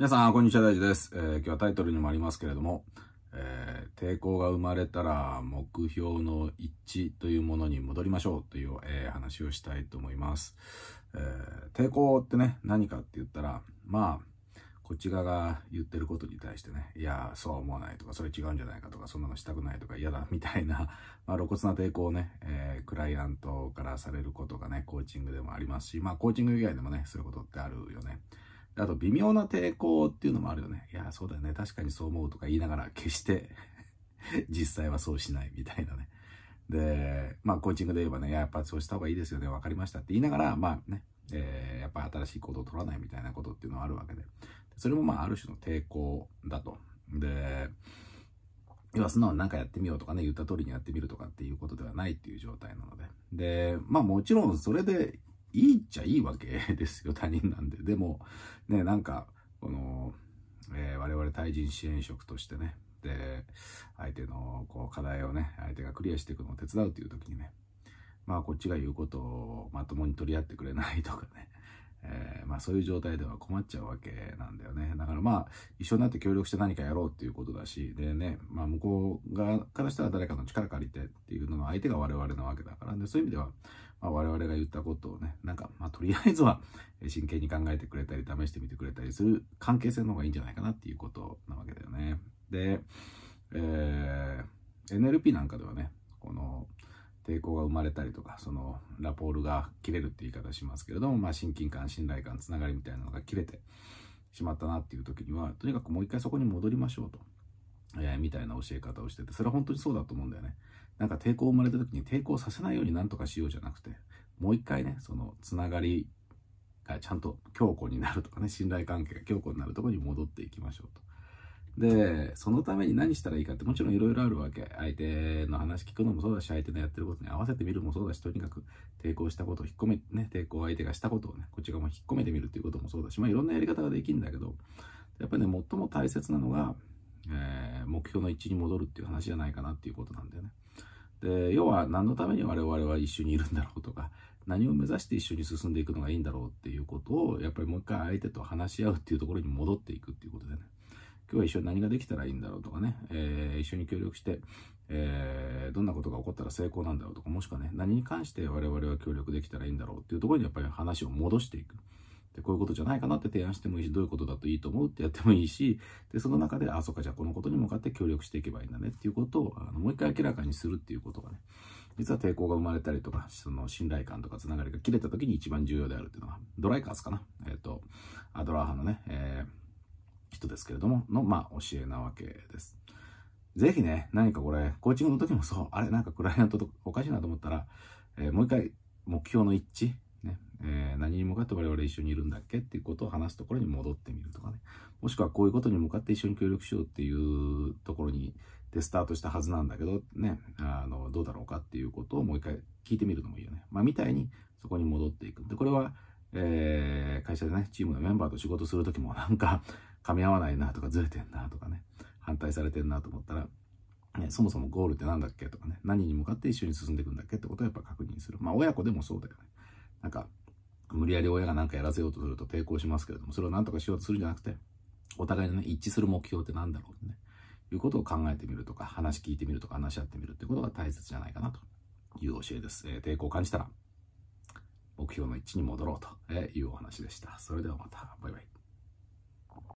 皆さん、こんにちは、大地です、えー、今日はタイトルにもありますけれども、えー、抵抗が生まれたら目標の一致というものに戻りましょうという、えー、話をしたいと思います、え抵抗ってね、何かって言ったら、まあ、こっち側が言ってることに対してね、いや、そうは思わないとか、それ違うんじゃないかとか、そんなのしたくないとか、嫌だみたいな、まあ、露骨な抵抗をね、えクライアントからされることがね、コーチングでもありますし、まあ、コーチング以外でもね、そういうことってあるよね。あと微妙な抵抗っていうのもあるよね。いや、そうだよね。確かにそう思うとか言いながら、決して 実際はそうしないみたいなね。で、まあ、コーチングで言えばね、やっぱそうした方がいいですよね。分かりましたって言いながら、まあね、えー、やっぱ新しい行動を取らないみたいなことっていうのはあるわけで。それもまあ、ある種の抵抗だと。で、要は素直に何かやってみようとかね、言った通りにやってみるとかっていうことではないっていう状態なので。で、まあもちろんそれでいいっちゃいいわけですよ、他人なんで。でも、ね、なんか、この、えー、我々対人支援職としてね、で、相手のこう課題をね、相手がクリアしていくのを手伝うという時にね、まあこっちが言うことをまともに取り合ってくれないとかね、えー、まあそういう状態では困っちゃうわけなんだよね。ら、まあ、一緒になって協力して何かやろうっていうことだし、でね、まあ、向こう側からしたら誰かの力借りてっていうのの相手が我々なわけだから、で、そういう意味では、まあ、我々が言ったことをね、なんか、まあ、とりあえずは 真剣に考えてくれたり、試してみてくれたりする関係性の方がいいんじゃないかなっていうことなわけだよね。で、えー、NLP なんかではね、この、抵抗が生まれたりとかそのラポールが切れるって言い方しますけれども、まあ、親近感信頼感つながりみたいなのが切れて、しまったなっていう時にはとにかくもう一回そこに戻りましょうと、えー、みたいな教え方をしててそれは本当にそうだと思うんだよねなんか抵抗生まれた時に抵抗させないようになんとかしようじゃなくてもう一回ねそのつながりがちゃんと強固になるとかね信頼関係が強固になるところに戻っていきましょうとで、そのために何したらいいかってもちろんいろいろあるわけ。相手の話聞くのもそうだし、相手のやってることに合わせてみるもそうだし、とにかく抵抗したことを引っ込めてね、抵抗相手がしたことをね、こっち側も引っ込めてみるっていうこともそうだし、まあいろんなやり方ができるんだけど、やっぱりね、最も大切なのが、えー、目標の一致に戻るっていう話じゃないかなっていうことなんだよね。で、要は何のために我々は一緒にいるんだろうとか、何を目指して一緒に進んでいくのがいいんだろうっていうことを、やっぱりもう一回相手と話し合うっていうところに戻っていくっていうことでね。今日は一緒に何ができたらいいんだろうとかね、えー、一緒に協力して、えー、どんなことが起こったら成功なんだろうとか、もしくはね、何に関して我々は協力できたらいいんだろうっていうところにやっぱり話を戻していく。でこういうことじゃないかなって提案してもいいし、どういうことだといいと思うってやってもいいし、でその中で、あ、そっか、じゃあこのことに向かって協力していけばいいんだねっていうことを、あのもう一回明らかにするっていうことがね、実は抵抗が生まれたりとか、その信頼感とかつながりが切れた時に一番重要であるっていうのは、ドライカーズかな。えっ、ー、と、アドラー派のね、えー人ですけれども、の、まあ、教えなわけです。ぜひね、何かこれ、コーチングの時もそう、あれ、なんかクライアントとおかしいなと思ったら、えー、もう一回、目標の一致、ね、えー、何に向かって我々一緒にいるんだっけっていうことを話すところに戻ってみるとかね、もしくはこういうことに向かって一緒に協力しようっていうところに、でスタートしたはずなんだけど、ね、あの、どうだろうかっていうことをもう一回聞いてみるのもいいよね。まあ、みたいに、そこに戻っていく。で、これは、えー、会社でね、チームのメンバーと仕事するときもなんか、噛み合わないなとかずれてんなとかね反対されてんなと思ったら、ね、そもそもゴールって何だっけとかね何に向かって一緒に進んでいくんだっけってことをやっぱ確認するまあ親子でもそうだよねなんか無理やり親が何かやらせようとすると抵抗しますけれどもそれを何とかしようとするんじゃなくてお互いの、ね、一致する目標って何だろうねいうことを考えてみるとか話聞いてみるとか話し合ってみるってことが大切じゃないかなという教えです、えー、抵抗を感じたら目標の一致に戻ろうというお話でしたそれではまたバイバイ